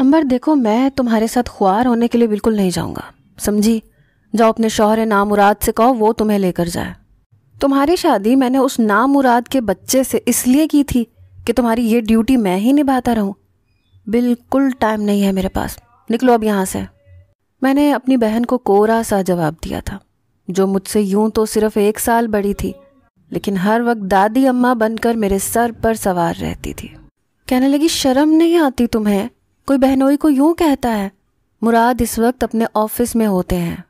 अंबर देखो मैं तुम्हारे साथ खुआर होने के लिए बिल्कुल नहीं जाऊंगा समझी जाओ अपने शोहर नामुराद से कहो वो तुम्हें लेकर जाए तुम्हारी शादी मैंने उस नामुराद के बच्चे से इसलिए की थी कि तुम्हारी ये ड्यूटी मैं ही निभाता रहूं बिल्कुल टाइम नहीं है मेरे पास निकलो अब यहां से मैंने अपनी बहन को कोरा सा जवाब दिया था जो मुझसे यूं तो सिर्फ एक साल बड़ी थी लेकिन हर वक्त दादी अम्मा बनकर मेरे सर पर सवार रहती थी कहने लगी शर्म नहीं आती तुम्हें कोई बहनोई को यूं कहता है मुराद इस वक्त अपने ऑफिस में होते हैं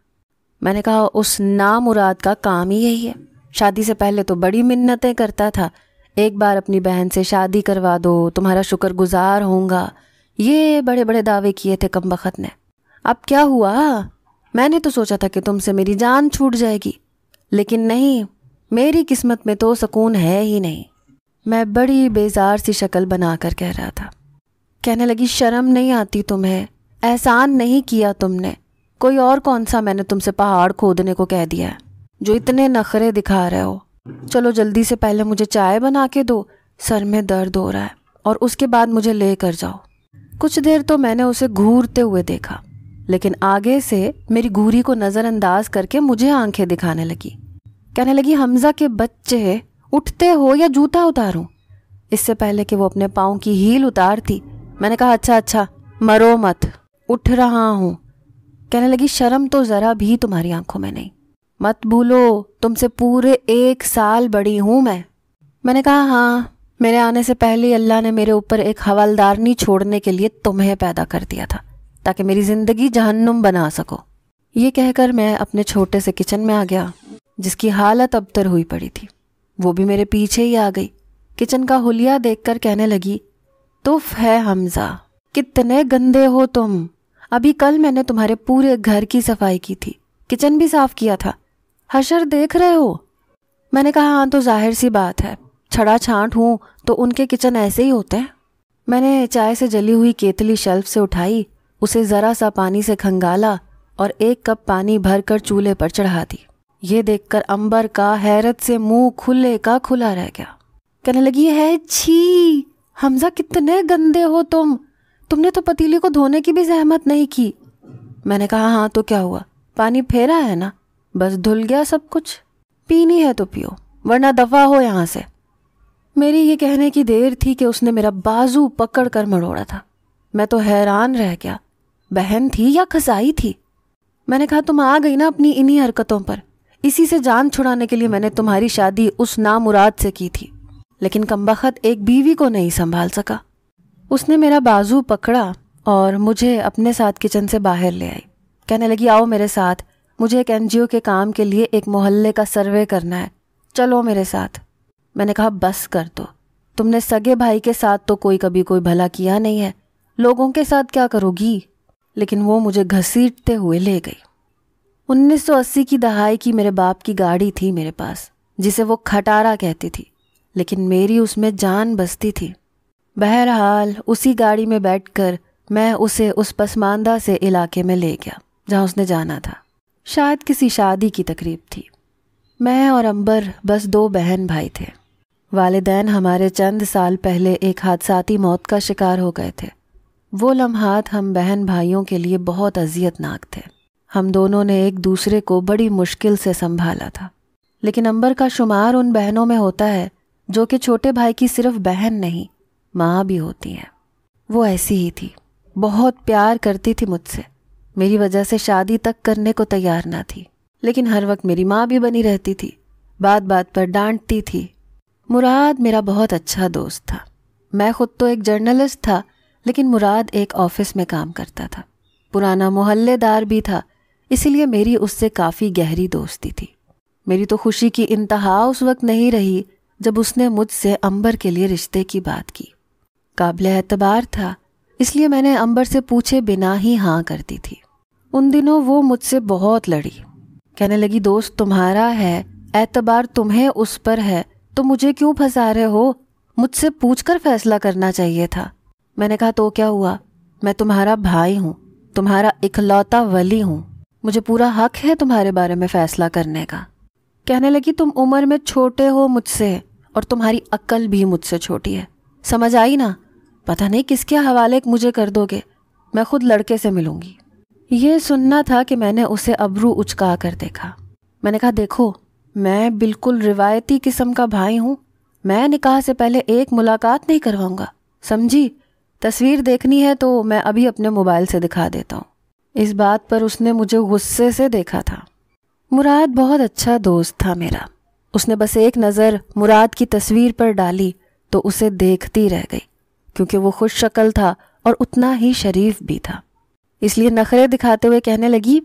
मैंने कहा उस ना मुराद का काम ही यही है शादी से पहले तो बड़ी मिन्नतें करता था एक बार अपनी बहन से शादी करवा दो तुम्हारा शुक्र गुजार होऊंगा ये बड़े बड़े दावे किए थे कम बखत ने अब क्या हुआ मैंने तो सोचा था कि तुमसे मेरी जान छूट जाएगी लेकिन नहीं मेरी किस्मत में तो सुकून है ही नहीं मैं बड़ी बेजार सी शक्ल बनाकर कह रहा था कहने लगी शर्म नहीं आती तुम्हें एहसान नहीं किया तुमने कोई और कौन सा मैंने तुमसे पहाड़ खोदने को कह दिया है जो इतने नखरे दिखा रहे हो चलो जल्दी से पहले मुझे चाय बना के दो सर में दर्द हो रहा है और उसके बाद मुझे ले कर जाओ कुछ देर तो मैंने उसे घूरते हुए देखा लेकिन आगे से मेरी घूरी को नज़रअंदाज करके मुझे आंखें दिखाने लगी कहने लगी हमजा के बच्चे उठते हो या जूता उतारूं इससे पहले कि वो अपने पाँव की हील उतारती मैंने कहा अच्छा अच्छा मरो मत उठ रहा हूँ कहने लगी शर्म तो ज़रा भी तुम्हारी आंखों में नहीं मत भूलो तुमसे पूरे एक साल बड़ी हूं मैं मैंने कहा हाँ मेरे आने से पहले अल्लाह ने मेरे ऊपर एक हवलदारनी छोड़ने के लिए तुम्हें पैदा कर दिया था ताकि मेरी ज़िंदगी जहन्नुम बना सको ये कहकर मैं अपने छोटे से किचन में आ गया जिसकी हालत अबतर हुई पड़ी थी वो भी मेरे पीछे ही आ गई किचन का हुलिया देखकर कहने लगी तुफ है हमजा कितने गंदे हो तुम अभी कल मैंने तुम्हारे पूरे घर की सफाई की थी किचन भी साफ किया था हशर देख रहे हो मैंने कहा हाँ तो जाहिर सी बात है छड़ा छाट हूँ तो उनके किचन ऐसे ही होते हैं मैंने चाय से जली हुई केतली शेल्फ से उठाई उसे ज़रा सा पानी से खंगाला और एक कप पानी भरकर चूल्हे पर चढ़ा दी ये देखकर अंबर का हैरत से मुंह खुले का खुला रह गया कहने लगी है छी हमजा कितने गंदे हो तुम तुमने तो पतीली को धोने की भी जहमत नहीं की मैंने कहा हाँ तो क्या हुआ पानी फेरा है ना बस धुल गया सब कुछ पीनी है तो पियो वरना दफा हो यहां से मेरी ये कहने की देर थी कि उसने मेरा बाजू पकड़ कर मड़ोड़ा था मैं तो हैरान रह गया बहन थी या खसाई थी मैंने कहा तुम आ गई ना अपनी इन्हीं हरकतों पर इसी से जान छुड़ाने के लिए मैंने तुम्हारी शादी उस नामुराद से की थी लेकिन कम्बखत एक बीवी को नहीं संभाल सका उसने मेरा बाजू पकड़ा और मुझे अपने साथ किचन से बाहर ले आई कहने लगी आओ मेरे साथ मुझे एक एनजीओ के काम के लिए एक मोहल्ले का सर्वे करना है चलो मेरे साथ मैंने कहा बस कर दो तुमने सगे भाई के साथ तो कोई कभी कोई भला किया नहीं है लोगों के साथ क्या करोगी लेकिन वो मुझे घसीटते हुए ले गई 1980 की दहाई की मेरे बाप की गाड़ी थी मेरे पास जिसे वो खटारा कहती थी लेकिन मेरी उसमें जान बसती थी बहरहाल उसी गाड़ी में बैठकर मैं उसे उस पसमानदा से इलाके में ले गया जहाँ उसने जाना था शायद किसी शादी की तकरीब थी मैं और अंबर बस दो बहन भाई थे वालदेन हमारे चंद साल पहले एक हादसाती मौत का शिकार हो गए थे वो लम्हात हम बहन भाइयों के लिए बहुत अजियतनाक थे हम दोनों ने एक दूसरे को बड़ी मुश्किल से संभाला था लेकिन अंबर का शुमार उन बहनों में होता है जो कि छोटे भाई की सिर्फ बहन नहीं माँ भी होती हैं वो ऐसी ही थी बहुत प्यार करती थी मुझसे मेरी वजह से शादी तक करने को तैयार ना थी लेकिन हर वक्त मेरी माँ भी बनी रहती थी बात बात पर डांटती थी मुराद मेरा बहुत अच्छा दोस्त था मैं खुद तो एक जर्नलिस्ट था लेकिन मुराद एक ऑफिस में काम करता था पुराना मोहल्लेदार भी था इसीलिए मेरी उससे काफ़ी गहरी दोस्ती थी मेरी तो खुशी की इंतहा उस वक्त नहीं रही जब उसने मुझसे अंबर के लिए रिश्ते की बात की काबिल एतबार था इसलिए मैंने अंबर से पूछे बिना ही हाँ कर दी थी उन दिनों वो मुझसे बहुत लड़ी कहने लगी दोस्त तुम्हारा है एतबार तुम्हें उस पर है तो मुझे क्यों फंसा रहे हो मुझसे पूछ कर फैसला करना चाहिए था मैंने कहा तो क्या हुआ मैं तुम्हारा भाई हूँ तुम्हारा इकलौता वली हूँ मुझे पूरा हक है तुम्हारे बारे में फैसला करने का कहने लगी तुम उम्र में छोटे हो मुझसे और तुम्हारी अक्ल भी मुझसे छोटी है समझ आई ना पता नहीं किसके हवाले मुझे कर दोगे मैं खुद लड़के से मिलूंगी ये सुनना था कि मैंने उसे अबरू उचका कर देखा मैंने कहा देखो मैं बिल्कुल रिवायती किस्म का भाई हूँ मैं निकाह से पहले एक मुलाकात नहीं करवाऊंगा समझी तस्वीर देखनी है तो मैं अभी अपने मोबाइल से दिखा देता हूँ इस बात पर उसने मुझे गुस्से से देखा था मुराद बहुत अच्छा दोस्त था मेरा उसने बस एक नज़र मुराद की तस्वीर पर डाली तो उसे देखती रह गई क्योंकि वो खुश शक्ल था और उतना ही शरीफ भी था इसलिए नखरे दिखाते हुए कहने लगी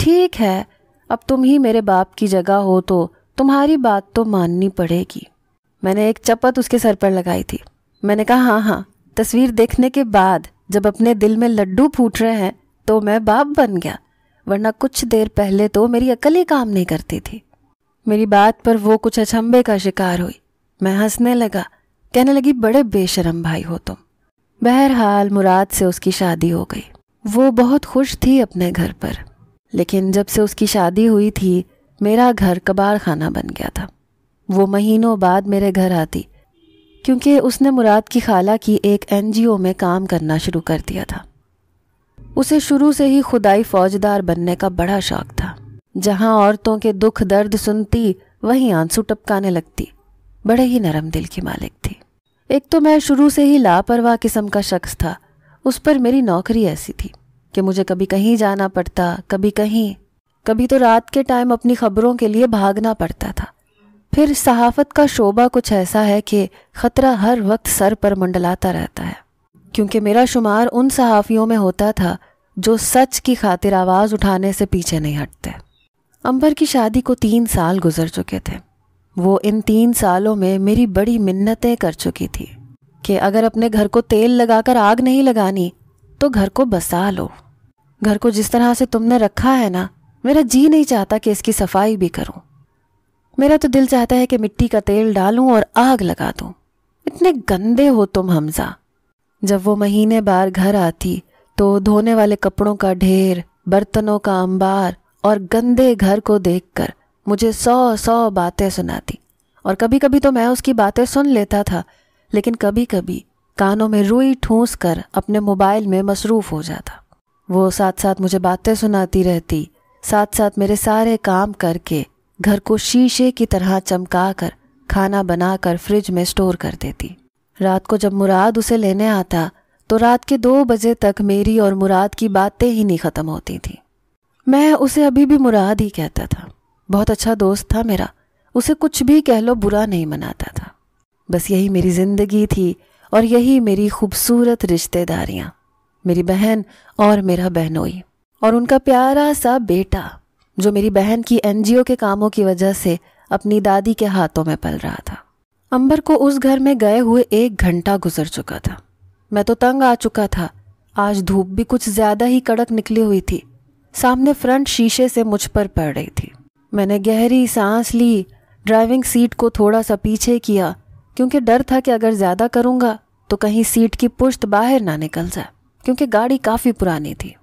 ठीक है अब तुम ही मेरे बाप की जगह हो तो तुम्हारी बात तो माननी पड़ेगी मैंने एक चपत उसके सर पर लगाई थी मैंने कहा हाँ हाँ तस्वीर देखने के बाद जब अपने दिल में लड्डू फूट रहे हैं तो मैं बाप बन गया वरना कुछ देर पहले तो मेरी अकल ही काम नहीं करती थी मेरी बात पर वो कुछ अचंभे का शिकार हुई मैं हंसने लगा कहने लगी बड़े बेशरम भाई हो तुम बहरहाल मुराद से उसकी शादी हो गई वो बहुत खुश थी अपने घर पर लेकिन जब से उसकी शादी हुई थी मेरा घर कबाड़ खाना बन गया था वो महीनों बाद मेरे घर आती क्योंकि उसने मुराद की खाला की एक एनजीओ में काम करना शुरू कर दिया था उसे शुरू से ही खुदाई फौजदार बनने का बड़ा शौक था जहां औरतों के दुख दर्द सुनती वहीं आंसू टपकाने लगती बड़े ही नरम दिल की मालिक थी एक तो मैं शुरू से ही लापरवाह किस्म का शख्स था उस पर मेरी नौकरी ऐसी थी कि मुझे कभी कहीं जाना पड़ता कभी कहीं कभी तो रात के टाइम अपनी खबरों के लिए भागना पड़ता था फिर सहाफत का शोबा कुछ ऐसा है कि ख़तरा हर वक्त सर पर मंडलाता रहता है क्योंकि मेरा शुमार उन सहाफ़ियों में होता था जो सच की खातिर आवाज़ उठाने से पीछे नहीं हटते अंबर की शादी को तीन साल गुजर चुके थे वो इन तीन सालों में मेरी बड़ी मिन्नतें कर चुकी थी कि अगर अपने घर को तेल लगाकर आग नहीं लगानी तो घर को बसा लो घर को जिस तरह से तुमने रखा है ना मेरा जी नहीं चाहता कि इसकी सफाई भी करूं मेरा तो दिल चाहता है कि मिट्टी का तेल डालूं और आग लगा दूं इतने गंदे हो तुम हमजा जब वो महीने बार घर आती तो धोने वाले कपड़ों का ढेर बर्तनों का अंबार और गंदे घर को देखकर मुझे सौ सौ बातें सुनाती और कभी कभी तो मैं उसकी बातें सुन लेता था लेकिन कभी कभी कानों में रुई ठूंस कर अपने मोबाइल में मसरूफ़ हो जाता वो साथ साथ मुझे बातें सुनाती रहती साथ साथ मेरे सारे काम करके घर को शीशे की तरह चमका कर खाना बनाकर फ्रिज में स्टोर कर देती रात को जब मुराद उसे लेने आता तो रात के दो बजे तक मेरी और मुराद की बातें ही नहीं ख़त्म होती थी मैं उसे अभी भी मुराद ही कहता था बहुत अच्छा दोस्त था मेरा उसे कुछ भी कह लो बुरा नहीं मनाता था बस यही मेरी ज़िंदगी थी और यही मेरी खूबसूरत रिश्तेदारियाँ मेरी बहन और मेरा बहनोई और उनका प्यारा सा बेटा जो मेरी बहन की एनजीओ के कामों की वजह से अपनी दादी के हाथों में पल रहा था अंबर को उस घर में गए हुए एक घंटा गुजर चुका था मैं तो तंग आ चुका था आज धूप भी कुछ ज़्यादा ही कड़क निकली हुई थी सामने फ्रंट शीशे से मुझ पर पड़ रही थी मैंने गहरी सांस ली ड्राइविंग सीट को थोड़ा सा पीछे किया क्योंकि डर था कि अगर ज़्यादा करूंगा तो कहीं सीट की पुश्त बाहर ना निकल जाए क्योंकि गाड़ी काफ़ी पुरानी थी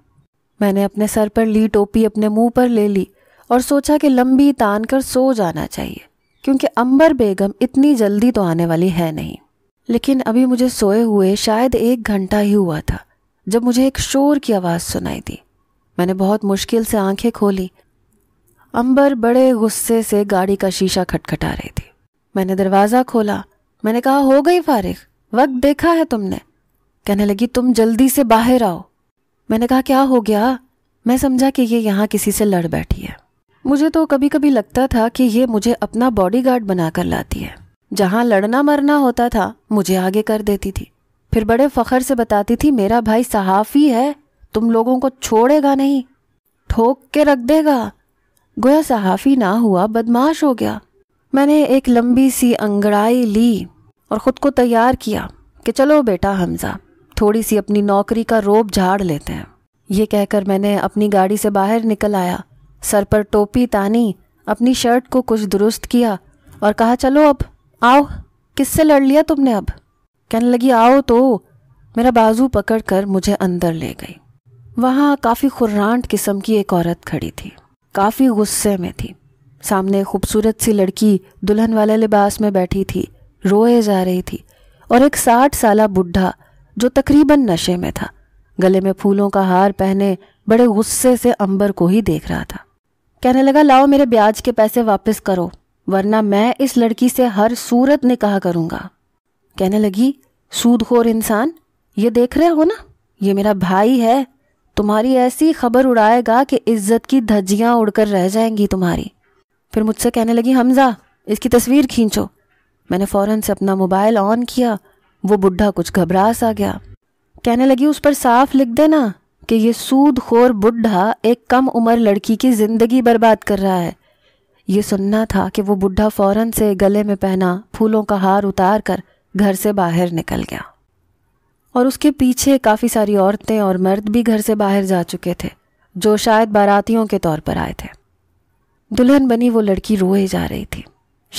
मैंने अपने सर पर ली टोपी अपने मुंह पर ले ली और सोचा कि लंबी तान कर सो जाना चाहिए क्योंकि अंबर बेगम इतनी जल्दी तो आने वाली है नहीं लेकिन अभी मुझे सोए हुए शायद एक घंटा ही हुआ था जब मुझे एक शोर की आवाज़ सुनाई दी मैंने बहुत मुश्किल से आंखें खोली अंबर बड़े गुस्से से गाड़ी का शीशा खटखटा रही थी मैंने दरवाज़ा खोला मैंने कहा हो गई फारिग वक्त देखा है तुमने कहने लगी तुम जल्दी से बाहर आओ मैंने कहा क्या हो गया मैं समझा कि ये यहाँ किसी से लड़ बैठी है मुझे तो कभी कभी लगता था कि ये मुझे अपना बॉडीगार्ड बनाकर लाती है जहाँ लड़ना मरना होता था मुझे आगे कर देती थी फिर बड़े फ़खर से बताती थी मेरा भाई सहाफ़ी है तुम लोगों को छोड़ेगा नहीं ठोक के रख देगा गोया सहाफ़ी ना हुआ बदमाश हो गया मैंने एक लंबी सी अंगड़ाई ली और ख़ुद को तैयार किया कि चलो बेटा हमज़ा थोड़ी सी अपनी नौकरी का रोब झाड़ लेते हैं ये कहकर मैंने अपनी गाड़ी से बाहर निकल आया सर पर टोपी तानी अपनी शर्ट को कुछ दुरुस्त किया और कहा चलो अब आओ किससे लड़ लिया तुमने अब कहने लगी आओ तो मेरा बाजू पकड़कर मुझे अंदर ले गई वहाँ काफ़ी खुर्रांट किस्म की एक औरत खड़ी थी काफ़ी गुस्से में थी सामने खूबसूरत सी लड़की दुल्हन वाले लिबास में बैठी थी रोए जा रही थी और एक साठ साल बुढ़ा जो तकरीबन नशे में था गले में फूलों का हार पहने बड़े गुस्से से अंबर को ही देख रहा था कहने लगा लाओ मेरे ब्याज के पैसे वापस करो वरना मैं इस लड़की से हर सूरत निकाह करूंगा कहने लगी सूदखोर इंसान ये देख रहे हो ना ये मेरा भाई है तुम्हारी ऐसी खबर उड़ाएगा कि इज्जत की धज्जियां उड़कर रह जाएंगी तुम्हारी फिर मुझसे कहने लगी हमजा इसकी तस्वीर खींचो मैंने फ़ौरन से अपना मोबाइल ऑन किया वो बुढ़ा कुछ घबरा सा गया कहने लगी उस पर साफ लिख देना कि ये सूदखोर बुढ़ा एक कम उम्र लड़की की ज़िंदगी बर्बाद कर रहा है ये सुनना था कि वो बुढ़ा फ़ौरन से गले में पहना फूलों का हार उतार कर घर से बाहर निकल गया और उसके पीछे काफ़ी सारी औरतें और मर्द भी घर से बाहर जा चुके थे जो शायद बारातियों के तौर पर आए थे दुल्हन बनी वो लड़की रोए जा रही थी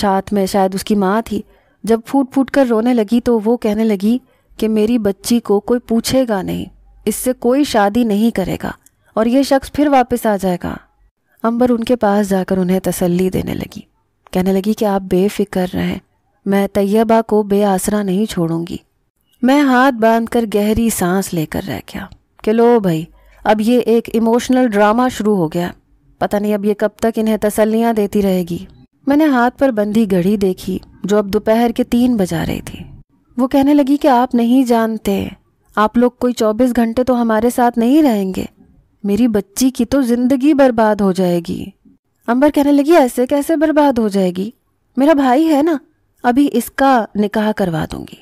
साथ में शायद उसकी माँ थी जब फूट फूट कर रोने लगी तो वो कहने लगी कि मेरी बच्ची को कोई पूछेगा नहीं इससे कोई शादी नहीं करेगा और यह शख्स फिर वापस आ जाएगा अंबर उनके पास जाकर उन्हें तसल्ली देने लगी कहने लगी कि आप बेफिक्र रहें मैं तैयबा को बेआसरा नहीं छोड़ूंगी मैं हाथ बांधकर गहरी सांस लेकर रह गया कि लो भाई अब ये एक इमोशनल ड्रामा शुरू हो गया पता नहीं अब ये कब तक इन्हें तसल्लियाँ देती रहेगी मैंने हाथ पर बंधी घड़ी देखी जो अब दोपहर के तीन बजा रही थी वो कहने लगी कि आप नहीं जानते आप लोग कोई चौबीस घंटे तो हमारे साथ नहीं रहेंगे मेरी बच्ची की तो जिंदगी बर्बाद हो जाएगी अंबर कहने लगी ऐसे कैसे बर्बाद हो जाएगी मेरा भाई है ना अभी इसका निकाह करवा दूंगी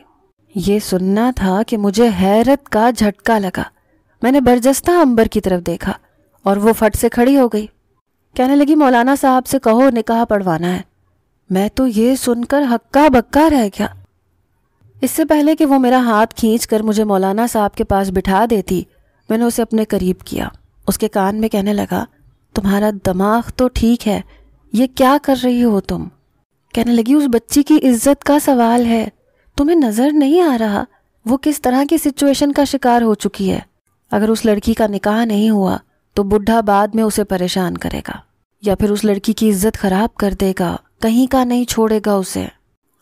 ये सुनना था कि मुझे हैरत का झटका लगा मैंने बर्जस्ता अंबर की तरफ देखा और वो फट से खड़ी हो गई कहने लगी मौलाना साहब से कहो निकाह पढ़वाना है मैं तो ये सुनकर हक्का बक्का रह गया इससे पहले कि वो मेरा हाथ खींच कर मुझे मौलाना साहब के पास बिठा देती मैंने उसे अपने करीब किया उसके कान में कहने लगा तुम्हारा दिमाग तो ठीक है ये क्या कर रही हो तुम कहने लगी उस बच्ची की इज्जत का सवाल है तुम्हें नज़र नहीं आ रहा वो किस तरह की सिचुएशन का शिकार हो चुकी है अगर उस लड़की का निकाह नहीं हुआ तो बुढ़ा बाद में उसे परेशान करेगा या फिर उस लड़की की इज्जत खराब कर देगा कहीं का नहीं छोड़ेगा उसे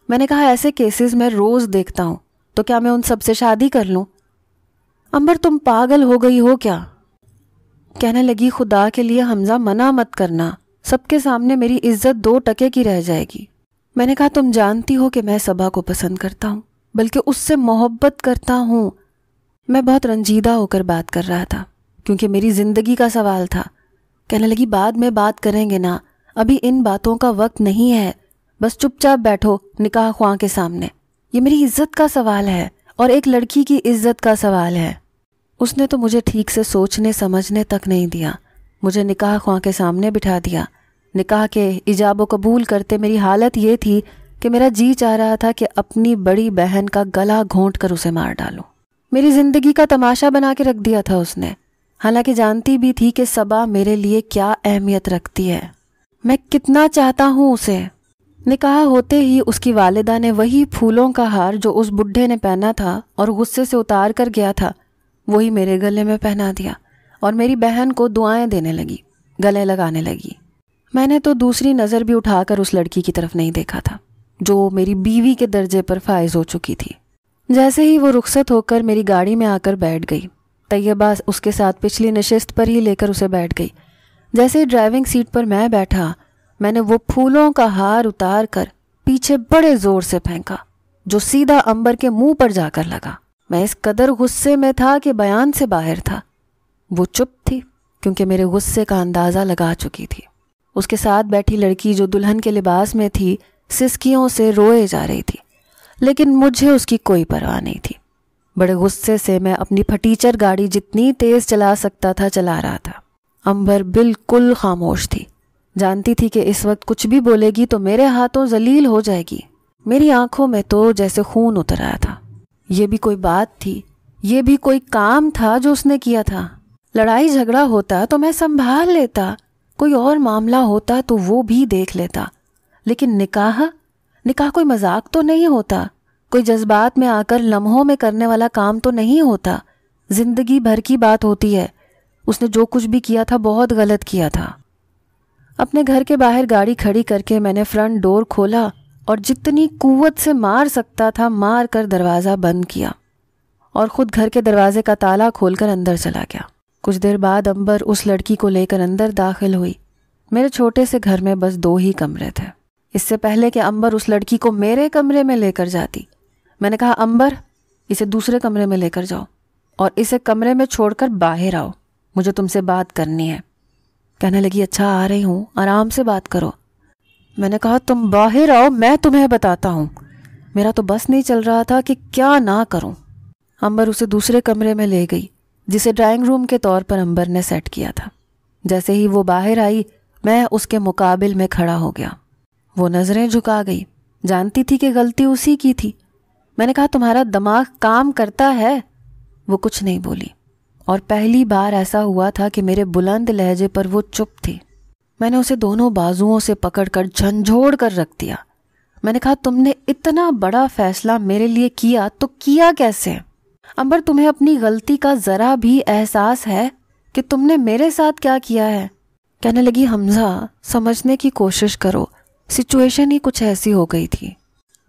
मैंने कहा ऐसे केसेस मैं रोज़ देखता हूँ तो क्या मैं उन सब से शादी कर लू अंबर तुम पागल हो गई हो क्या कहने लगी खुदा के लिए हमजा मना मत करना सबके सामने मेरी इज्जत दो टके की रह जाएगी मैंने कहा तुम जानती हो कि मैं सभा को पसंद करता हूँ बल्कि उससे मोहब्बत करता हूं मैं बहुत रंजीदा होकर बात कर रहा था क्योंकि मेरी ज़िंदगी का सवाल था कहने लगी बाद में बात करेंगे ना अभी इन बातों का वक्त नहीं है बस चुपचाप बैठो निकाह ख्वां के सामने ये मेरी इज्जत का सवाल है और एक लड़की की इज्जत का सवाल है उसने तो मुझे ठीक से सोचने समझने तक नहीं दिया मुझे निकाह ख्वां के सामने बिठा दिया निकाह के इजाब कबूल करते मेरी हालत ये थी कि मेरा जी चाह रहा था कि अपनी बड़ी बहन का गला घोंट कर उसे मार डालूं मेरी ज़िंदगी का तमाशा बना के रख दिया था उसने हालांकि जानती भी थी कि सबा मेरे लिए क्या अहमियत रखती है मैं कितना चाहता हूँ उसे निकाह होते ही उसकी वालिदा ने वही फूलों का हार जो उस बुढ़े ने पहना था और गुस्से से उतार कर गया था वही मेरे गले में पहना दिया और मेरी बहन को दुआएं देने लगी गले लगाने लगी मैंने तो दूसरी नज़र भी उठाकर उस लड़की की तरफ नहीं देखा था जो मेरी बीवी के दर्जे पर फायज हो चुकी थी जैसे ही वो रुखसत होकर मेरी गाड़ी में आकर बैठ गई तैयबा उसके साथ पिछली नशस्त पर ही लेकर उसे बैठ गई जैसे ही ड्राइविंग सीट पर मैं बैठा मैंने वो फूलों का हार उतार कर पीछे बड़े जोर से फेंका जो सीधा अंबर के मुंह पर जाकर लगा मैं इस कदर गुस्से में था कि बयान से बाहर था वो चुप थी क्योंकि मेरे गुस्से का अंदाज़ा लगा चुकी थी उसके साथ बैठी लड़की जो दुल्हन के लिबास में थी सिसकियों से रोए जा रही थी लेकिन मुझे उसकी कोई परवाह नहीं थी बड़े गुस्से से मैं अपनी फटीचर गाड़ी जितनी तेज़ चला सकता था चला रहा था अंबर बिल्कुल खामोश थी जानती थी कि इस वक्त कुछ भी बोलेगी तो मेरे हाथों जलील हो जाएगी मेरी आंखों में तो जैसे खून उतर आया था ये भी कोई बात थी ये भी कोई काम था जो उसने किया था लड़ाई झगड़ा होता तो मैं संभाल लेता कोई और मामला होता तो वो भी देख लेता लेकिन निकाह निकाह कोई मजाक तो नहीं होता कोई जज्बात में आकर लम्हों में करने वाला काम तो नहीं होता जिंदगी भर की बात होती है उसने जो कुछ भी किया था बहुत गलत किया था अपने घर के बाहर गाड़ी खड़ी करके मैंने फ्रंट डोर खोला और जितनी कुवत से मार सकता था मार कर दरवाज़ा बंद किया और ख़ुद घर के दरवाजे का ताला खोलकर अंदर चला गया कुछ देर बाद अंबर उस लड़की को लेकर अंदर दाखिल हुई मेरे छोटे से घर में बस दो ही कमरे थे इससे पहले कि अंबर उस लड़की को मेरे कमरे में लेकर जाती मैंने कहा अंबर इसे दूसरे कमरे में लेकर जाओ और इसे कमरे में छोड़कर बाहर आओ मुझे तुमसे बात करनी है कहने लगी अच्छा आ रही हूँ आराम से बात करो मैंने कहा तुम बाहर आओ मैं तुम्हें बताता हूँ मेरा तो बस नहीं चल रहा था कि क्या ना करूँ अंबर उसे दूसरे कमरे में ले गई जिसे ड्राइंग रूम के तौर पर अंबर ने सेट किया था जैसे ही वो बाहर आई मैं उसके मुकाबिल में खड़ा हो गया वो नज़रें झुका गई जानती थी कि गलती उसी की थी मैंने कहा तुम्हारा दिमाग काम करता है वो कुछ नहीं बोली और पहली बार ऐसा हुआ था कि मेरे बुलंद लहजे पर वो चुप थी मैंने उसे दोनों बाजुओं से पकड़कर झंझोड़ कर रख दिया मैंने कहा तुमने इतना बड़ा फैसला मेरे लिए किया तो किया कैसे अंबर तुम्हें अपनी गलती का ज़रा भी एहसास है कि तुमने मेरे साथ क्या किया है कहने लगी हमजा समझने की कोशिश करो सिचुएशन ही कुछ ऐसी हो गई थी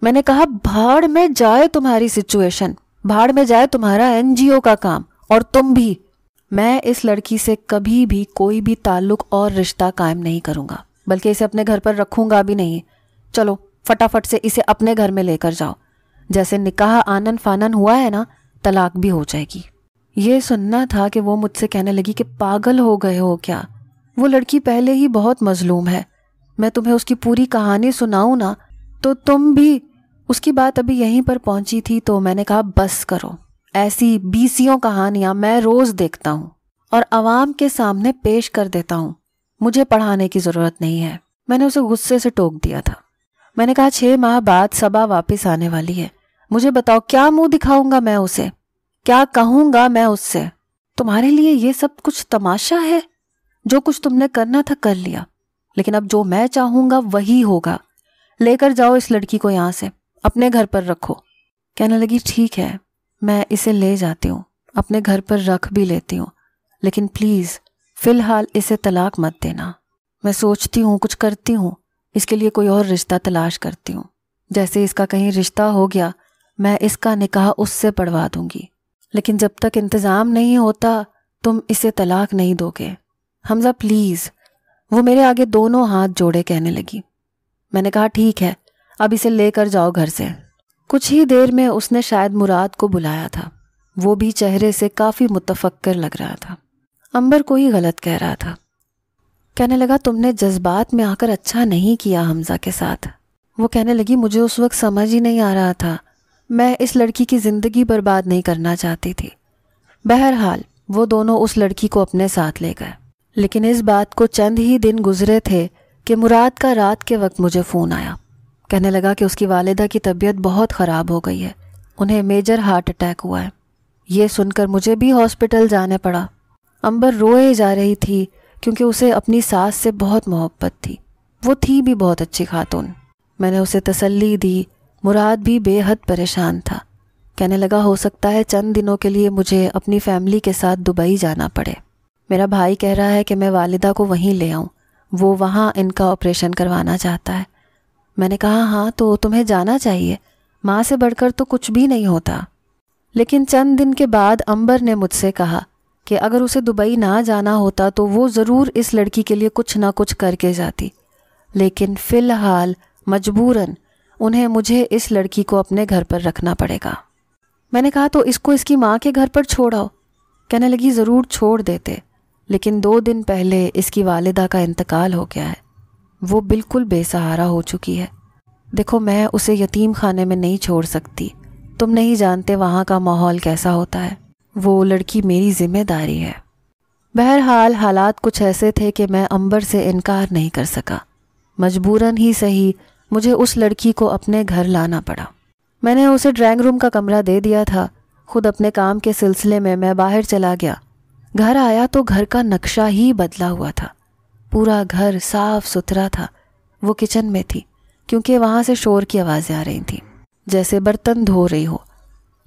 मैंने कहा भाड़ में जाए तुम्हारी सिचुएशन भाड़ में जाए तुम्हारा एनजीओ का काम और तुम भी मैं इस लड़की से कभी भी कोई भी ताल्लुक और रिश्ता कायम नहीं करूंगा बल्कि इसे अपने घर पर रखूंगा भी नहीं चलो फटाफट से इसे अपने घर में लेकर जाओ जैसे निकाह आनन फानन हुआ है ना तलाक भी हो जाएगी ये सुनना था कि वो मुझसे कहने लगी कि पागल हो गए हो क्या वो लड़की पहले ही बहुत मजलूम है मैं तुम्हें उसकी पूरी कहानी सुनाऊ ना तो तुम भी उसकी बात अभी यहीं पर पहुंची थी तो मैंने कहा बस करो ऐसी बीसियों कहानियां मैं रोज देखता हूँ और आवाम के सामने पेश कर देता हूँ मुझे पढ़ाने की ज़रूरत नहीं है मैंने उसे गुस्से से टोक दिया था मैंने कहा छह माह बाद सभा वापस आने वाली है मुझे बताओ क्या मुंह दिखाऊंगा मैं उसे क्या कहूंगा मैं उससे तुम्हारे लिए ये सब कुछ तमाशा है जो कुछ तुमने करना था कर लिया लेकिन अब जो मैं चाहूंगा वही होगा लेकर जाओ इस लड़की को यहां से अपने घर पर रखो कहने लगी ठीक है मैं इसे ले जाती हूँ अपने घर पर रख भी लेती हूँ लेकिन प्लीज़ फ़िलहाल इसे तलाक मत देना मैं सोचती हूँ कुछ करती हूँ इसके लिए कोई और रिश्ता तलाश करती हूँ जैसे इसका कहीं रिश्ता हो गया मैं इसका निकाह उससे पढ़वा दूंगी लेकिन जब तक इंतज़ाम नहीं होता तुम इसे तलाक नहीं दोगे हमजा प्लीज़ वो मेरे आगे दोनों हाथ जोड़े कहने लगी मैंने कहा ठीक है अब इसे लेकर जाओ घर से कुछ ही देर में उसने शायद मुराद को बुलाया था वो भी चेहरे से काफ़ी मुतफक्कर लग रहा था अंबर को ही गलत कह रहा था कहने लगा तुमने जज्बात में आकर अच्छा नहीं किया हमज़ा के साथ वो कहने लगी मुझे उस वक्त समझ ही नहीं आ रहा था मैं इस लड़की की ज़िंदगी बर्बाद नहीं करना चाहती थी बहरहाल वो दोनों उस लड़की को अपने साथ ले गए लेकिन इस बात को चंद ही दिन गुजरे थे कि मुराद का रात के वक्त मुझे फ़ोन आया कहने लगा कि उसकी वालदा की तबीयत बहुत ख़राब हो गई है उन्हें मेजर हार्ट अटैक हुआ है ये सुनकर मुझे भी हॉस्पिटल जाने पड़ा अंबर रोए जा रही थी क्योंकि उसे अपनी सास से बहुत मोहब्बत थी वो थी भी बहुत अच्छी खातून मैंने उसे तसल्ली दी मुराद भी बेहद परेशान था कहने लगा हो सकता है चंद दिनों के लिए मुझे अपनी फैमिली के साथ दुबई जाना पड़े मेरा भाई कह रहा है कि मैं वालिदा को वहीं ले आऊँ वो वहाँ इनका ऑपरेशन करवाना चाहता है मैंने कहा हाँ तो तुम्हें जाना चाहिए माँ से बढ़कर तो कुछ भी नहीं होता लेकिन चंद दिन के बाद अंबर ने मुझसे कहा कि अगर उसे दुबई ना जाना होता तो वो ज़रूर इस लड़की के लिए कुछ ना कुछ करके जाती लेकिन फ़िलहाल मजबूरन उन्हें मुझे इस लड़की को अपने घर पर रखना पड़ेगा मैंने कहा तो इसको इसकी माँ के घर पर छोड़ाओ कहने लगी ज़रूर छोड़ देते लेकिन दो दिन पहले इसकी वालिदा का इंतकाल हो गया है वो बिल्कुल बेसहारा हो चुकी है देखो मैं उसे यतीम खाने में नहीं छोड़ सकती तुम नहीं जानते वहाँ का माहौल कैसा होता है वो लड़की मेरी जिम्मेदारी है बहरहाल हालात कुछ ऐसे थे कि मैं अंबर से इनकार नहीं कर सका मजबूरन ही सही मुझे उस लड़की को अपने घर लाना पड़ा मैंने उसे ड्राइंग रूम का कमरा दे दिया था खुद अपने काम के सिलसिले में मैं बाहर चला गया घर आया तो घर का नक्शा ही बदला हुआ था पूरा घर साफ सुथरा था वो किचन में थी क्योंकि वहाँ से शोर की आवाज़ें आ रही थी जैसे बर्तन धो रही हो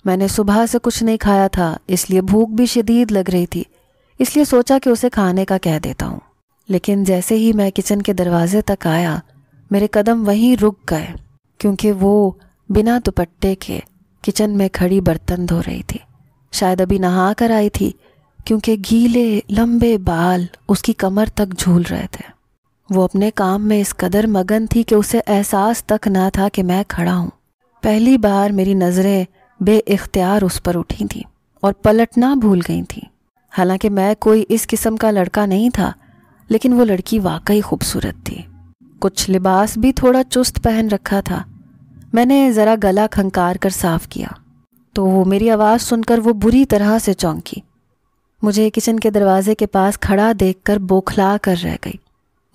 मैंने सुबह से कुछ नहीं खाया था इसलिए भूख भी शदीद लग रही थी इसलिए सोचा कि उसे खाने का कह देता हूँ लेकिन जैसे ही मैं किचन के दरवाजे तक आया मेरे कदम वहीं रुक गए क्योंकि वो बिना दुपट्टे के किचन में खड़ी बर्तन धो रही थी शायद अभी नहा कर आई थी क्योंकि गीले लंबे बाल उसकी कमर तक झूल रहे थे वो अपने काम में इस कदर मगन थी कि उसे एहसास तक ना था कि मैं खड़ा हूँ पहली बार मेरी नज़रें बेख्तियार उस पर उठी थी और पलटना भूल गई थी हालांकि मैं कोई इस किस्म का लड़का नहीं था लेकिन वो लड़की वाकई खूबसूरत थी कुछ लिबास भी थोड़ा चुस्त पहन रखा था मैंने ज़रा गला खंकार कर साफ किया तो मेरी आवाज़ सुनकर वो बुरी तरह से चौंकी मुझे किचन के दरवाजे के पास खड़ा देखकर बौखला कर रह गई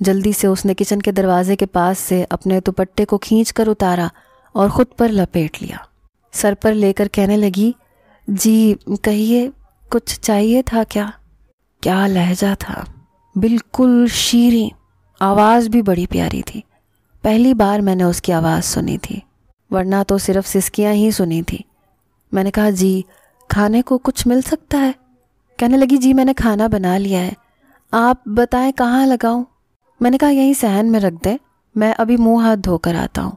जल्दी से उसने किचन के दरवाजे के पास से अपने दुपट्टे को खींच कर उतारा और खुद पर लपेट लिया सर पर लेकर कहने लगी जी कहिए कुछ चाहिए था क्या क्या लहजा था बिल्कुल शीरी आवाज़ भी बड़ी प्यारी थी पहली बार मैंने उसकी आवाज़ सुनी थी वरना तो सिर्फ सिस्कियाँ ही सुनी थी मैंने कहा जी खाने को कुछ मिल सकता है कहने लगी जी मैंने खाना बना लिया है आप बताएं कहाँ लगाऊं मैंने कहा यहीं सहन में रख दें मैं अभी मुंह हाथ धोकर आता हूँ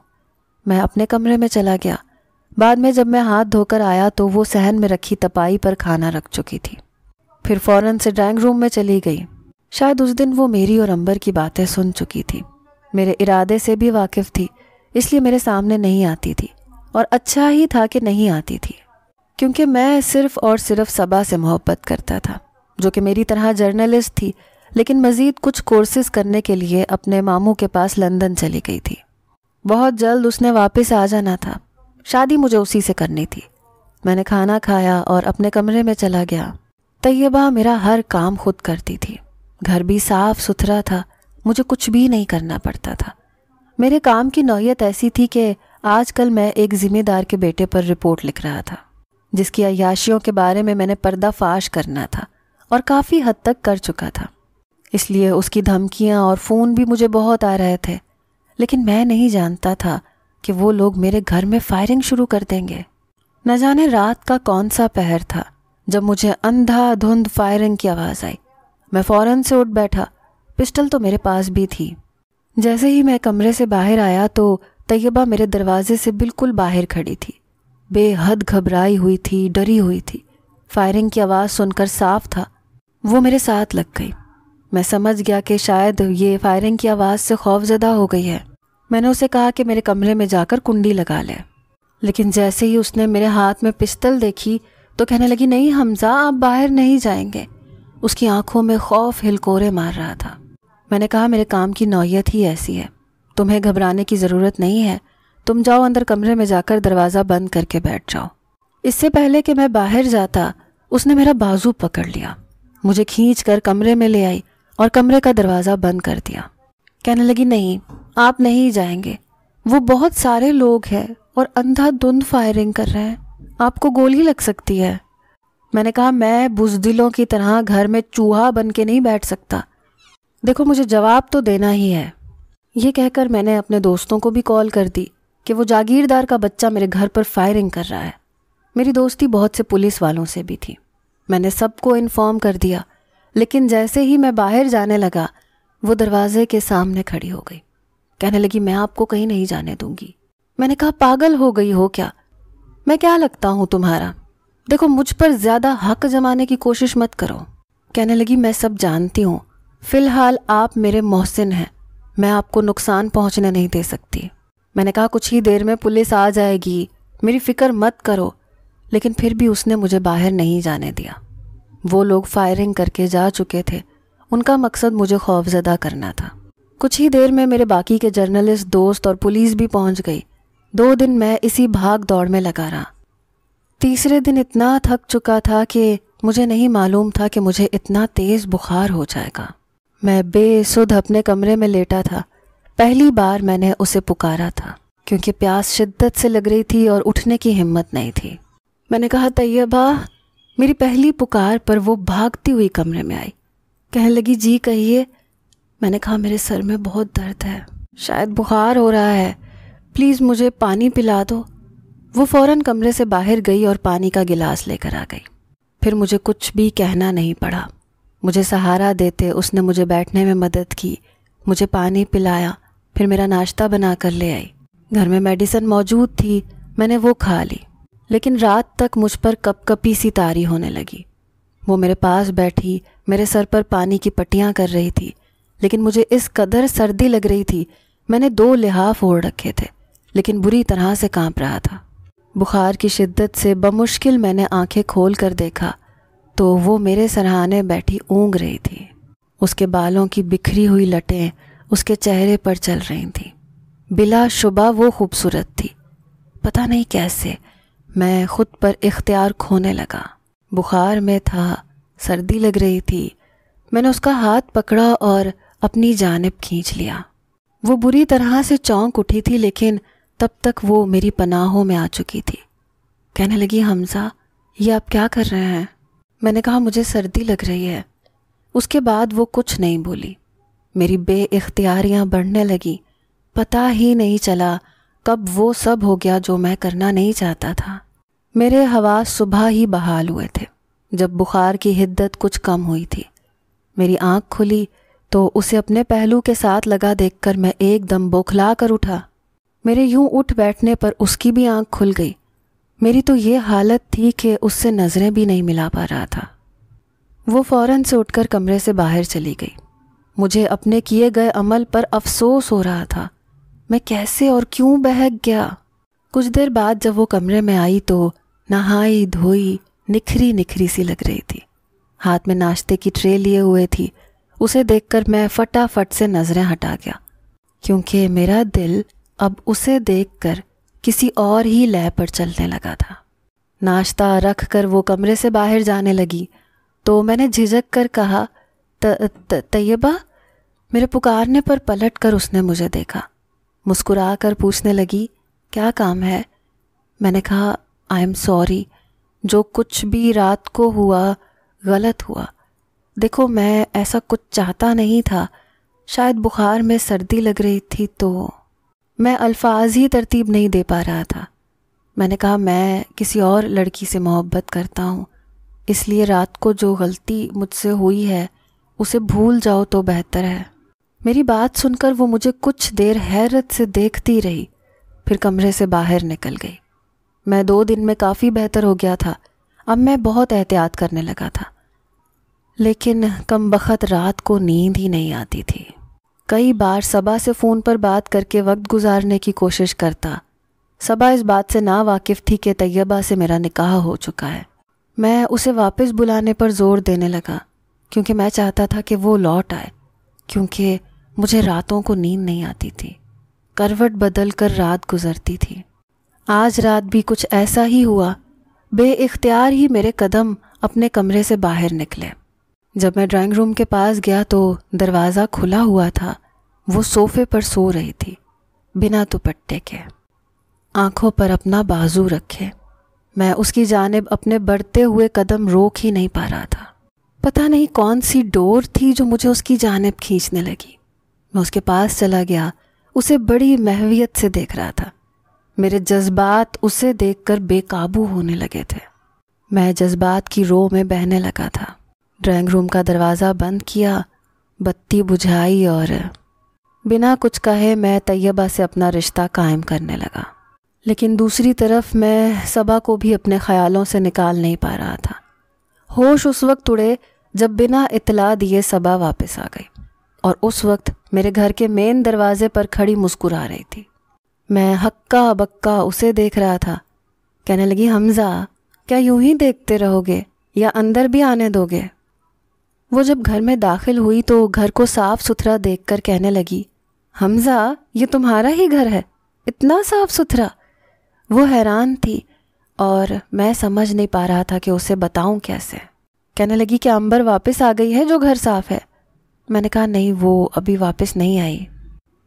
मैं अपने कमरे में चला गया बाद में जब मैं हाथ धोकर आया तो वो सहन में रखी तपाई पर खाना रख चुकी थी फिर फौरन से ड्राइंग रूम में चली गई शायद उस दिन वो मेरी और अंबर की बातें सुन चुकी थी मेरे इरादे से भी वाकिफ़ थी इसलिए मेरे सामने नहीं आती थी और अच्छा ही था कि नहीं आती थी क्योंकि मैं सिर्फ और सिर्फ सबा से मोहब्बत करता था जो कि मेरी तरह जर्नलिस्ट थी लेकिन मज़ीद कुछ कोर्सेज करने के लिए अपने मामू के पास लंदन चली गई थी बहुत जल्द उसने वापस आ जाना था शादी मुझे उसी से करनी थी मैंने खाना खाया और अपने कमरे में चला गया तैयबा मेरा हर काम खुद करती थी घर भी साफ सुथरा था मुझे कुछ भी नहीं करना पड़ता था मेरे काम की नौीयत ऐसी थी कि आजकल मैं एक ज़िम्मेदार के बेटे पर रिपोर्ट लिख रहा था जिसकी अयाशियों के बारे में मैंने पर्दाफाश करना था और काफ़ी हद तक कर चुका था इसलिए उसकी धमकियाँ और फ़ोन भी मुझे बहुत आ रहे थे लेकिन मैं नहीं जानता था कि वो लोग मेरे घर में फायरिंग शुरू कर देंगे न जाने रात का कौन सा पहर था जब मुझे अंधा धुंध फायरिंग की आवाज़ आई मैं फ़ौरन से उठ बैठा पिस्टल तो मेरे पास भी थी जैसे ही मैं कमरे से बाहर आया तो तैयबा मेरे दरवाजे से बिल्कुल बाहर खड़ी थी बेहद घबराई हुई थी डरी हुई थी फायरिंग की आवाज़ सुनकर साफ था वो मेरे साथ लग गई मैं समझ गया कि शायद ये फायरिंग की आवाज़ से खौफजदा हो गई है मैंने उसे कहा कि मेरे कमरे में जाकर कुंडी लगा ले लेकिन जैसे ही उसने मेरे हाथ में पिस्तल देखी तो कहने लगी नहीं हमजा आप बाहर नहीं जाएंगे उसकी आंखों में खौफ हिलकोरे मार रहा था मैंने कहा मेरे काम की नौीयत ही ऐसी है तुम्हें घबराने की ज़रूरत नहीं है तुम जाओ अंदर कमरे में जाकर दरवाज़ा बंद करके बैठ जाओ इससे पहले कि मैं बाहर जाता उसने मेरा बाजू पकड़ लिया मुझे खींच कर कमरे में ले आई और कमरे का दरवाज़ा बंद कर दिया कहने लगी नहीं आप नहीं जाएंगे वो बहुत सारे लोग हैं और अंधाधुंध फायरिंग कर रहे हैं आपको गोली लग सकती है मैंने कहा मैं बुजदिलों की तरह घर में चूहा बन के नहीं बैठ सकता देखो मुझे जवाब तो देना ही है ये कहकर मैंने अपने दोस्तों को भी कॉल कर दी कि वो जागीरदार का बच्चा मेरे घर पर फायरिंग कर रहा है मेरी दोस्ती बहुत से पुलिस वालों से भी थी मैंने सबको इन्फॉर्म कर दिया लेकिन जैसे ही मैं बाहर जाने लगा वो दरवाजे के सामने खड़ी हो गई कहने लगी मैं आपको कहीं नहीं जाने दूंगी मैंने कहा पागल हो गई हो क्या मैं क्या लगता हूं तुम्हारा देखो मुझ पर ज़्यादा हक जमाने की कोशिश मत करो कहने लगी मैं सब जानती हूँ फिलहाल आप मेरे मोहसिन हैं मैं आपको नुकसान पहुंचने नहीं दे सकती मैंने कहा कुछ ही देर में पुलिस आ जाएगी मेरी फिक्र मत करो लेकिन फिर भी उसने मुझे बाहर नहीं जाने दिया वो लोग फायरिंग करके जा चुके थे उनका मकसद मुझे खौफजदा करना था कुछ ही देर में मेरे बाकी के जर्नलिस्ट दोस्त और पुलिस भी पहुंच गई दो दिन मैं इसी भाग दौड़ में लगा रहा तीसरे दिन इतना थक चुका था कि मुझे नहीं मालूम था कि मुझे इतना तेज़ बुखार हो जाएगा मैं बेसुध अपने कमरे में लेटा था पहली बार मैंने उसे पुकारा था क्योंकि प्यास शिद्दत से लग रही थी और उठने की हिम्मत नहीं थी मैंने कहा तैयबा मेरी पहली पुकार पर वो भागती हुई कमरे में आई कहने लगी जी कहिए मैंने कहा मेरे सर में बहुत दर्द है शायद बुखार हो रहा है प्लीज़ मुझे पानी पिला दो वो फ़ौरन कमरे से बाहर गई और पानी का गिलास लेकर आ गई फिर मुझे कुछ भी कहना नहीं पड़ा मुझे सहारा देते उसने मुझे बैठने में मदद की मुझे पानी पिलाया फिर मेरा नाश्ता बना कर ले आई घर में मेडिसिन मौजूद थी मैंने वो खा ली लेकिन रात तक मुझ पर कपकपी सी तारी होने लगी वो मेरे पास बैठी मेरे सर पर पानी की पट्टियाँ कर रही थी लेकिन मुझे इस कदर सर्दी लग रही थी मैंने दो लिहाफ ओढ़ रखे थे लेकिन बुरी तरह से कांप रहा था बुखार की शिद्दत से बमुश्किल मैंने आंखें खोल कर देखा तो वो मेरे सरहाने बैठी ऊँग रही थी उसके बालों की बिखरी हुई लटें उसके चेहरे पर चल रही थी बिला शुबा वो खूबसूरत थी पता नहीं कैसे मैं खुद पर इख्तियार खोने लगा बुखार में था सर्दी लग रही थी मैंने उसका हाथ पकड़ा और अपनी जानब खींच लिया वो बुरी तरह से चौंक उठी थी लेकिन तब तक वो मेरी पनाहों में आ चुकी थी कहने लगी हमजा ये आप क्या कर रहे हैं मैंने कहा मुझे सर्दी लग रही है उसके बाद वो कुछ नहीं बोली मेरी बे इख्तियारियाँ बढ़ने लगी पता ही नहीं चला कब वो सब हो गया जो मैं करना नहीं चाहता था मेरे हवा सुबह ही बहाल हुए थे जब बुखार की हिद्दत कुछ कम हुई थी मेरी आंख खुली तो उसे अपने पहलू के साथ लगा देखकर मैं एकदम बौखला कर उठा मेरे यूं उठ बैठने पर उसकी भी आंख खुल गई मेरी तो ये हालत थी कि उससे नज़रें भी नहीं मिला पा रहा था वो फ़ौरन से उठकर कमरे से बाहर चली गई मुझे अपने किए गए अमल पर अफसोस हो रहा था मैं कैसे और क्यों बहक गया कुछ देर बाद जब वो कमरे में आई तो नहाई धोई निखरी निखरी सी लग रही थी हाथ में नाश्ते की ट्रे लिए हुए थी उसे देखकर मैं फटाफट से नज़रें हटा गया क्योंकि मेरा दिल अब उसे देखकर किसी और ही लय पर चलने लगा था नाश्ता रख कर वो कमरे से बाहर जाने लगी तो मैंने झिझक कर कहा तैयबा मेरे पुकारने पर पलट कर उसने मुझे देखा मुस्कुरा कर पूछने लगी क्या काम है मैंने कहा आई एम सॉरी जो कुछ भी रात को हुआ गलत हुआ देखो मैं ऐसा कुछ चाहता नहीं था शायद बुखार में सर्दी लग रही थी तो मैं अल्फाज ही तरतीब नहीं दे पा रहा था मैंने कहा मैं किसी और लड़की से मोहब्बत करता हूँ इसलिए रात को जो गलती मुझसे हुई है उसे भूल जाओ तो बेहतर है मेरी बात सुनकर वो मुझे कुछ देर हैरत से देखती रही फिर कमरे से बाहर निकल गई मैं दो दिन में काफ़ी बेहतर हो गया था अब मैं बहुत एहतियात करने लगा था लेकिन कम बखत रात को नींद ही नहीं आती थी कई बार सबा से फ़ोन पर बात करके वक्त गुजारने की कोशिश करता सबा इस बात से ना वाकिफ थी कि तैयबा से मेरा निकाह हो चुका है मैं उसे वापस बुलाने पर जोर देने लगा क्योंकि मैं चाहता था कि वो लौट आए क्योंकि मुझे रातों को नींद नहीं आती थी करवट बदल कर रात गुजरती थी आज रात भी कुछ ऐसा ही हुआ बेख्तियार ही मेरे कदम अपने कमरे से बाहर निकले जब मैं ड्राइंग रूम के पास गया तो दरवाज़ा खुला हुआ था वो सोफे पर सो रही थी बिना दुपट्टे के आंखों पर अपना बाजू रखे मैं उसकी जानब अपने बढ़ते हुए कदम रोक ही नहीं पा रहा था पता नहीं कौन सी डोर थी जो मुझे उसकी जानब खींचने लगी मैं उसके पास चला गया उसे बड़ी महवियत से देख रहा था मेरे जज्बात उसे देखकर बेकाबू होने लगे थे मैं जज्बात की रो में बहने लगा था ड्राइंग रूम का दरवाज़ा बंद किया बत्ती बुझाई और बिना कुछ कहे मैं तैयबा से अपना रिश्ता कायम करने लगा लेकिन दूसरी तरफ मैं सबा को भी अपने ख्यालों से निकाल नहीं पा रहा था होश उस वक्त उड़े जब बिना इतला दिए सबा वापस आ गई और उस वक्त मेरे घर के मेन दरवाजे पर खड़ी मुस्कुरा रही थी मैं हक्का बक्का उसे देख रहा था कहने लगी हमज़ा क्या यूं ही देखते रहोगे या अंदर भी आने दोगे वो जब घर में दाखिल हुई तो घर को साफ सुथरा देखकर कहने लगी हमज़ा ये तुम्हारा ही घर है इतना साफ सुथरा वो हैरान थी और मैं समझ नहीं पा रहा था कि उसे बताऊं कैसे कहने लगी कि अंबर वापस आ गई है जो घर साफ है मैंने कहा नहीं वो अभी वापस नहीं आई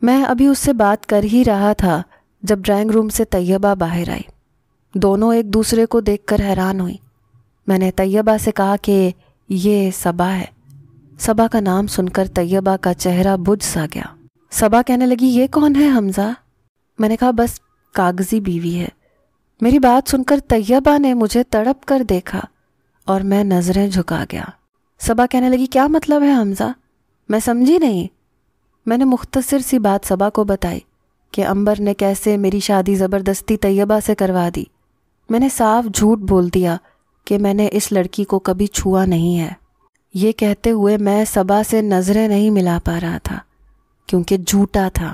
मैं अभी उससे बात कर ही रहा था जब ड्राइंग रूम से तैयबा बाहर आई दोनों एक दूसरे को देखकर हैरान हुई मैंने तैयबा से कहा कि ये सबा है सबा का नाम सुनकर तैयबा का चेहरा बुझ सा गया सबा कहने लगी ये कौन है हमज़ा मैंने कहा बस कागज़ी बीवी है मेरी बात सुनकर तैयबा ने मुझे तड़प कर देखा और मैं नज़रें झुका गया सबा कहने लगी क्या मतलब है हमज़ा मैं समझी नहीं मैंने मुख्तसर सी बात सबा को बताई कि अंबर ने कैसे मेरी शादी ज़बरदस्ती तैयबा से करवा दी मैंने साफ झूठ बोल दिया कि मैंने इस लड़की को कभी छुआ नहीं है ये कहते हुए मैं सबा से नज़रें नहीं मिला पा रहा था क्योंकि झूठा था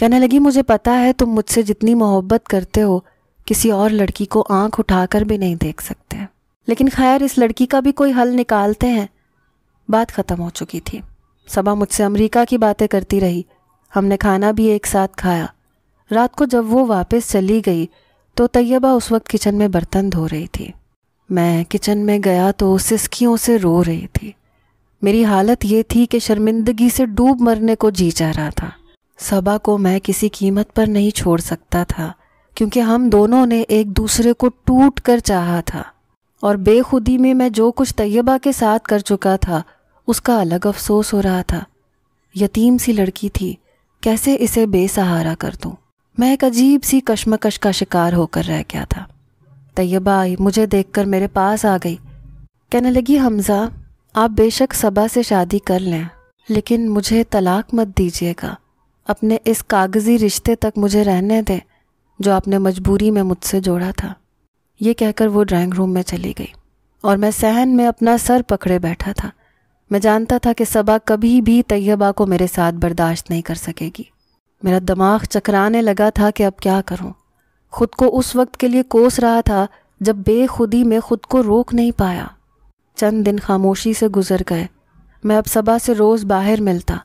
कहने लगी मुझे पता है तुम मुझसे जितनी मोहब्बत करते हो किसी और लड़की को आंख उठाकर भी नहीं देख सकते लेकिन खैर इस लड़की का भी कोई हल निकालते हैं बात ख़त्म हो चुकी थी सबा मुझसे अमेरिका की बातें करती रही हमने खाना भी एक साथ खाया रात को जब वो वापस चली गई तो तैयबा उस वक्त किचन में बर्तन धो रही थी मैं किचन में गया तो सिस्कियों से रो रही थी मेरी हालत ये थी कि शर्मिंदगी से डूब मरने को जी जा रहा था सबा को मैं किसी कीमत पर नहीं छोड़ सकता था क्योंकि हम दोनों ने एक दूसरे को टूट कर चाहा था और बेखुदी में मैं जो कुछ तयबा के साथ कर चुका था उसका अलग अफसोस हो रहा था यतीम सी लड़की थी कैसे इसे बेसहारा कर दूँ मैं एक अजीब सी कश्मकश का शिकार होकर रह गया था तयबा आई मुझे देखकर मेरे पास आ गई कहने लगी हमज़ा आप बेशक सबा से शादी कर लें लेकिन मुझे तलाक मत दीजिएगा अपने इस कागज़ी रिश्ते तक मुझे रहने दें जो आपने मजबूरी में मुझसे जोड़ा था ये कहकर वो ड्राइंग रूम में चली गई और मैं सहन में अपना सर पकड़े बैठा था मैं जानता था कि सबा कभी भी तैयबा को मेरे साथ बर्दाश्त नहीं कर सकेगी मेरा दिमाग चकराने लगा था कि अब क्या करूं खुद को उस वक्त के लिए कोस रहा था जब बेखुदी में खुद को रोक नहीं पाया चंद दिन खामोशी से गुजर गए मैं अब सबा से रोज़ बाहर मिलता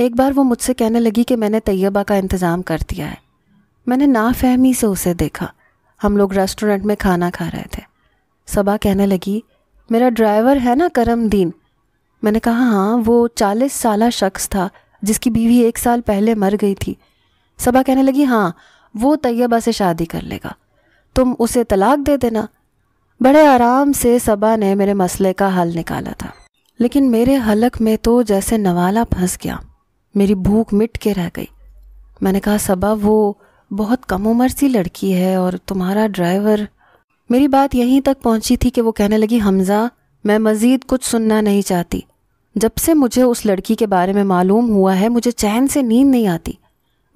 एक बार वो मुझसे कहने लगी कि मैंने तैयबा का इंतज़ाम कर दिया है मैंने नाफहमी से उसे देखा हम लोग रेस्टोरेंट में खाना खा रहे थे सबा कहने लगी मेरा ड्राइवर है ना दीन मैंने कहा हाँ वो चालीस साल शख्स था जिसकी बीवी एक साल पहले मर गई थी सबा कहने लगी हाँ वो तैयबा से शादी कर लेगा तुम उसे तलाक दे देना बड़े आराम से सबा ने मेरे मसले का हल निकाला था लेकिन मेरे हलक में तो जैसे नवाला फंस गया मेरी भूख मिट के रह गई मैंने कहा सबा वो बहुत कम उम्र सी लड़की है और तुम्हारा ड्राइवर मेरी बात यहीं तक पहुंची थी कि वो कहने लगी हमज़ा मैं मज़ीद कुछ सुनना नहीं चाहती जब से मुझे उस लड़की के बारे में मालूम हुआ है मुझे चैन से नींद नहीं आती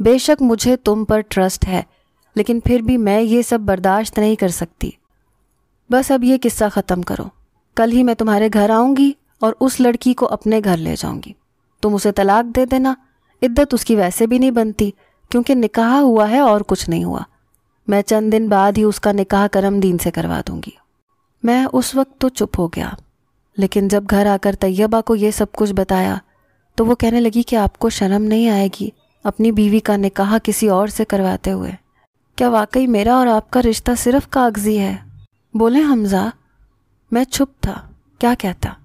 बेशक मुझे तुम पर ट्रस्ट है लेकिन फिर भी मैं ये सब बर्दाश्त नहीं कर सकती बस अब ये किस्सा ख़त्म करो कल ही मैं तुम्हारे घर आऊँगी और उस लड़की को अपने घर ले जाऊँगी तुम उसे तलाक दे देना इद्दत उसकी वैसे भी नहीं बनती क्योंकि निकाह हुआ है और कुछ नहीं हुआ मैं चंद दिन बाद ही उसका निकाह करम दीन से करवा दूंगी मैं उस वक्त तो चुप हो गया लेकिन जब घर आकर तैयबा को यह सब कुछ बताया तो वो कहने लगी कि आपको शर्म नहीं आएगी अपनी बीवी का निकाह किसी और से करवाते हुए क्या वाकई मेरा और आपका रिश्ता सिर्फ कागजी है बोले हमजा मैं चुप था क्या कहता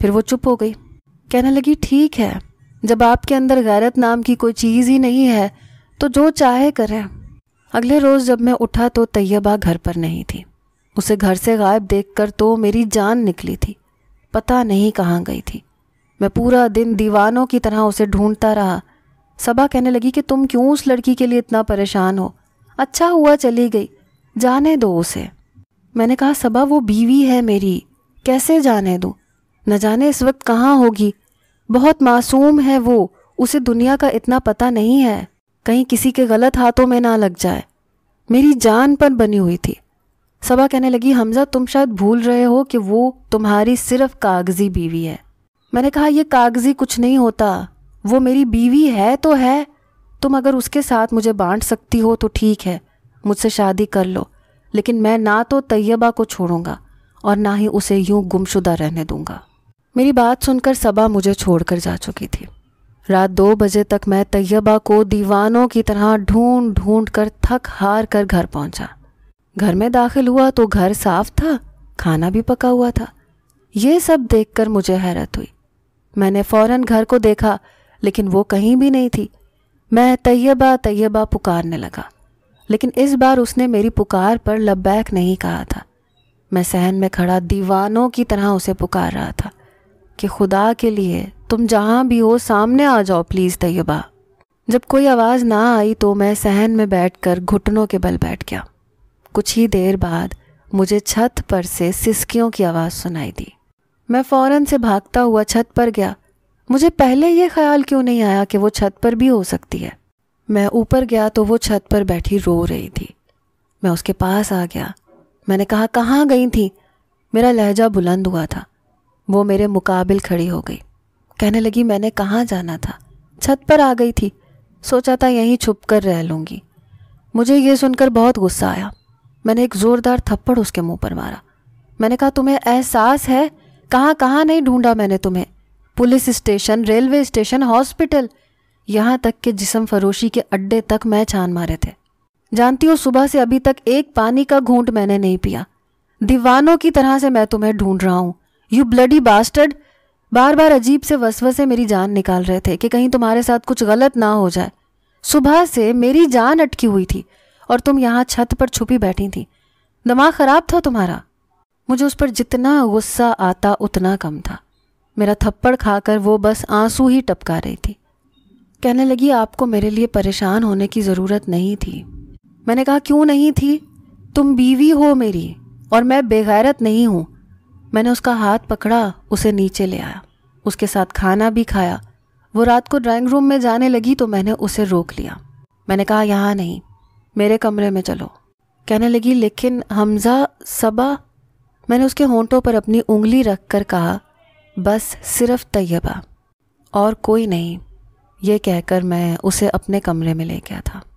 फिर वो चुप हो गई कहने लगी ठीक है जब आपके अंदर गैरत नाम की कोई चीज़ ही नहीं है तो जो चाहे करें अगले रोज़ जब मैं उठा तो तैयबा घर पर नहीं थी उसे घर से गायब देखकर तो मेरी जान निकली थी पता नहीं कहाँ गई थी मैं पूरा दिन दीवानों की तरह उसे ढूंढता रहा सबा कहने लगी कि तुम क्यों उस लड़की के लिए इतना परेशान हो अच्छा हुआ चली गई जाने दो उसे मैंने कहा सबा वो बीवी है मेरी कैसे जाने दो न जाने इस वक्त कहाँ होगी बहुत मासूम है वो उसे दुनिया का इतना पता नहीं है कहीं किसी के गलत हाथों में ना लग जाए मेरी जान पर बनी हुई थी सबा कहने लगी हमजा तुम शायद भूल रहे हो कि वो तुम्हारी सिर्फ कागजी बीवी है मैंने कहा यह कागजी कुछ नहीं होता वो मेरी बीवी है तो है तुम अगर उसके साथ मुझे बांट सकती हो तो ठीक है मुझसे शादी कर लो लेकिन मैं ना तो तैयबा को छोड़ूंगा और ना ही उसे यूं गुमशुदा रहने दूंगा मेरी बात सुनकर सबा मुझे छोड़कर जा चुकी थी रात दो बजे तक मैं तैयबा को दीवानों की तरह ढूंढ ढूंढ कर थक हार कर घर पहुंचा घर में दाखिल हुआ तो घर साफ था खाना भी पका हुआ था ये सब देखकर मुझे हैरत हुई मैंने फौरन घर को देखा लेकिन वो कहीं भी नहीं थी मैं तैयबा तैयबा पुकारने लगा लेकिन इस बार उसने मेरी पुकार पर लब्बैक नहीं कहा था मैं सहन में खड़ा दीवानों की तरह उसे पुकार रहा था कि खुदा के लिए तुम जहाँ भी हो सामने आ जाओ प्लीज़ तैयबा जब कोई आवाज़ ना आई तो मैं सहन में बैठकर घुटनों के बल बैठ गया कुछ ही देर बाद मुझे छत पर से सिसकियों की आवाज़ सुनाई दी मैं फ़ौरन से भागता हुआ छत पर गया मुझे पहले यह ख्याल क्यों नहीं आया कि वो छत पर भी हो सकती है मैं ऊपर गया तो वो छत पर बैठी रो रही थी मैं उसके पास आ गया मैंने कहा कहाँ गई थी मेरा लहजा बुलंद हुआ था वो मेरे मुकाबिल खड़ी हो गई कहने लगी मैंने कहाँ जाना था छत पर आ गई थी सोचा था यहीं छुप कर रह लूँगी मुझे ये सुनकर बहुत गुस्सा आया मैंने एक ज़ोरदार थप्पड़ उसके मुंह पर मारा मैंने कहा तुम्हें एहसास है कहाँ कहाँ नहीं ढूंढा मैंने तुम्हें police station railway station hospital यहाँ तक के जिसम फरोशी के अड्डे तक मैं छान मारे थे जानती हो सुबह से अभी तक एक पानी का घूंट मैंने नहीं पिया दीवानों की तरह से मैं तुम्हें ढूंढ रहा हूँ यू ब्लडी बास्टर्ड बार बार अजीब से वसवसे मेरी जान निकाल रहे थे कि कहीं तुम्हारे साथ कुछ गलत ना हो जाए सुबह से मेरी जान अटकी हुई थी और तुम यहाँ छत पर छुपी बैठी थी दिमाग खराब था तुम्हारा मुझे उस पर जितना गुस्सा आता उतना कम था मेरा थप्पड़ खाकर वो बस आंसू ही टपका रही थी कहने लगी आपको मेरे लिए परेशान होने की ज़रूरत नहीं थी मैंने कहा क्यों नहीं थी तुम बीवी हो मेरी और मैं बेगैरत नहीं हूँ मैंने उसका हाथ पकड़ा उसे नीचे ले आया उसके साथ खाना भी खाया वो रात को ड्राइंग रूम में जाने लगी तो मैंने उसे रोक लिया मैंने कहा यहाँ नहीं मेरे कमरे में चलो कहने लगी लेकिन हमजा सबा मैंने उसके होंठों पर अपनी उंगली रख कर कहा बस सिर्फ तैयबा और कोई नहीं ये कहकर मैं उसे अपने कमरे में ले गया था